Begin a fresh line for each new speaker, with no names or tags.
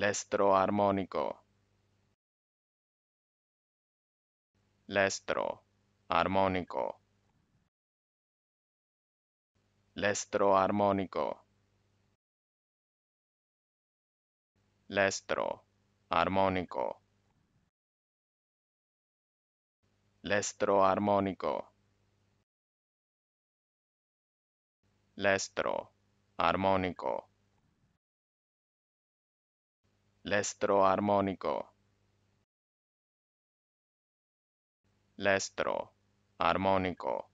Lestro armónico. Lestro armónico. Lestro armónico. Lestro armónico. Lestro armónico. Lestro armónico. Lestro armónico. Lestro armónico.